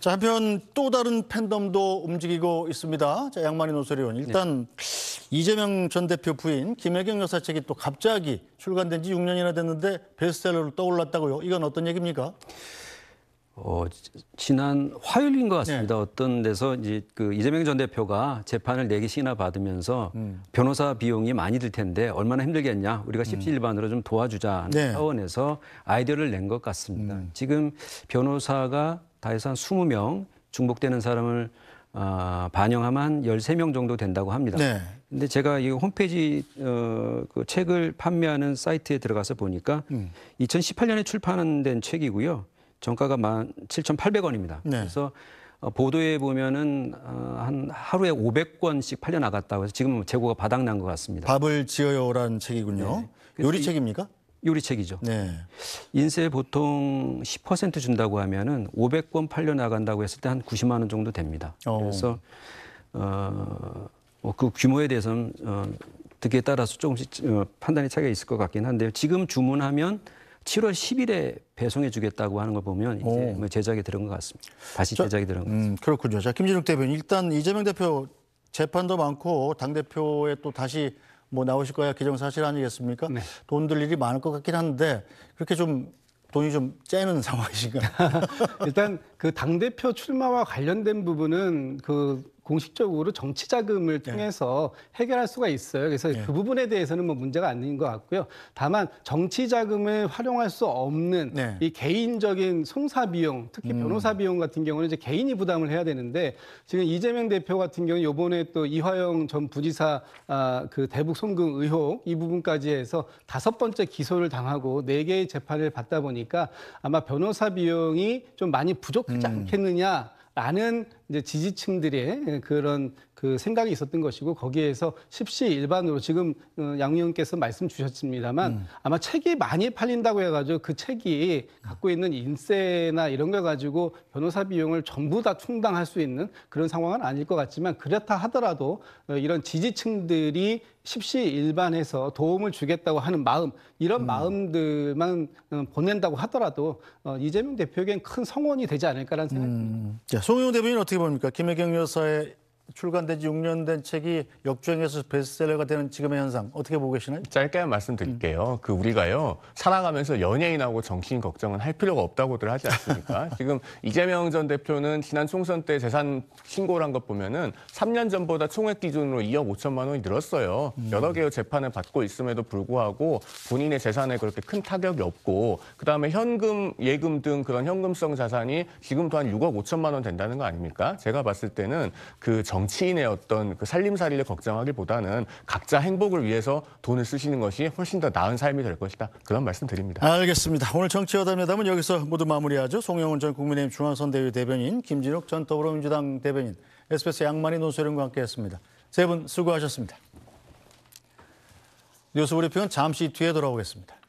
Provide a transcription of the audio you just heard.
자, 한편 또 다른 팬덤도 움직이고 있습니다. 자, 양만희 노소리원. 일단 네. 이재명 전 대표 부인 김혜경 여사 책이 또 갑자기 출간된 지 6년이나 됐는데 베스트셀러로 떠올랐다고요. 이건 어떤 얘기입니까? 어, 지난 화요일인 것 같습니다. 네. 어떤 데서 이제 그 이재명 전 대표가 재판을 4개씩이나 받으면서 음. 변호사 비용이 많이 들 텐데 얼마나 힘들겠냐. 우리가 음. 십시일반으로 좀 도와주자 하는 네. 차원에서 아이디어를 낸 것 같습니다. 음. 지금 변호사가 다해서 한 20명 중복되는 사람을 어, 반영하면 한 13명 정도 된다고 합니다. 네. 근데 제가 이 홈페이지 어, 그 책을 판매하는 사이트에 들어가서 보니까 음. 2018년에 출판된 책이고요. 정가가 17,800원입니다. 네. 그래서 어, 보도에 보면은 어, 한 하루에 500권씩 팔려 나갔다고 해서 지금 재고가 바닥난 것 같습니다. 밥을 지어요라는 책이군요. 네. 요리책입니까? 요리책이죠. 네. 인세 보통 10% 준다고 하면은 500권 팔려 나간다고 했을 때 한 90만 원 정도 됩니다. 오. 어. 그래서 어그 뭐 규모에 대해서는 어 듣기에 따라서 조금씩 어, 판단의 차이가 있을 것 같긴 한데요. 지금 주문하면 7월 10일에 배송해 주겠다고 하는 걸 보면 이제 뭐 제작이 들은 것 같습니다. 다시 저, 제작이 들은 것 음, 같습니다. 음, 그렇군요. 자, 김진욱 대표님 일단 이재명 대표 재판도 많고 당 대표에 또 다시 뭐 나오실 거야 기정 사실 아니겠습니까? 네. 돈들 일이 많을 것 같긴 한데 그렇게 좀 돈이 좀 째는 상황이신가요? 일단 그 당대표 출마와 관련된 부분은 그 공식적으로 정치 자금을 네. 통해서 네. 해결할 수가 있어요. 그래서 네. 그 부분에 대해서는 뭐 문제가 아닌 것 같고요. 다만 정치 자금을 활용할 수 없는 네. 이 개인적인 송사 비용, 특히 음. 변호사 비용 같은 경우는 이제 개인이 부담을 해야 되는데 지금 이재명 대표 같은 경우 요번에 또 이화영 전 부지사 아, 그 대북 송금 의혹 이 부분까지 해서 다섯 번째 기소를 당하고 네 개의 재판을 받다 보니까 아마 변호사 비용이 좀 많이 부족하지 음. 않겠느냐. 라는 이제 지지층들의 그런 그 생각이 있었던 것이고 거기에서 십시 일반으로 지금 어, 양 의원께서 말씀 주셨습니다만 음. 아마 책이 많이 팔린다고 해가지고 그 책이 갖고 있는 인세나 이런 걸 가지고 변호사 비용을 전부 다 충당할 수 있는 그런 상황은 아닐 것 같지만 그렇다 하더라도 어, 이런 지지층들이 십시 일반에서 도움을 주겠다고 하는 마음 이런 음. 마음들만 어, 보낸다고 하더라도 이재명 대표에겐 큰 성원이 되지 않을까라는 생각입니다. 음. 송영 대표님 어떻게? 어떻니까 김혜경 여사의 출간된 지 6년 된 책이 역주행에서 베스트셀러가 되는 지금의 현상 어떻게 보고 계시나요? 짧게 말씀드릴게요. 음. 그 우리가요 살아가면서 연예인하고 정치인 걱정은 할 필요가 없다고들 하지 않습니까? 지금 이재명 전 대표는 지난 총선 때 재산 신고를 한것 보면은 3년 전보다 총액 기준으로 2억 5천만 원이 늘었어요. 음. 여러 개의 재판을 받고 있음에도 불구하고 본인의 재산에 그렇게 큰 타격이 없고 그 다음에 현금, 예금 등 그런 현금성 자산이 지금 도한 6억 5천만 원 된다는 거 아닙니까? 제가 봤을 때는 그 정. 정치인의 어떤 그 살림살이를 걱정하기보다는 각자 행복을 위해서 돈을 쓰시는 것이 훨씬 더 나은 삶이 될 것이다. 그런 말씀 드립니다. 알겠습니다. 오늘 정치여담회담은 여기서 모두 마무리하죠. 송영훈 전 국민의힘 중앙선대위 대변인, 김진욱 전 더불어민주당 대변인, SBS 양만희 논설위원과 함께했습니다. 세 분 수고하셨습니다. 뉴스 브리핑은 잠시 뒤에 돌아오겠습니다.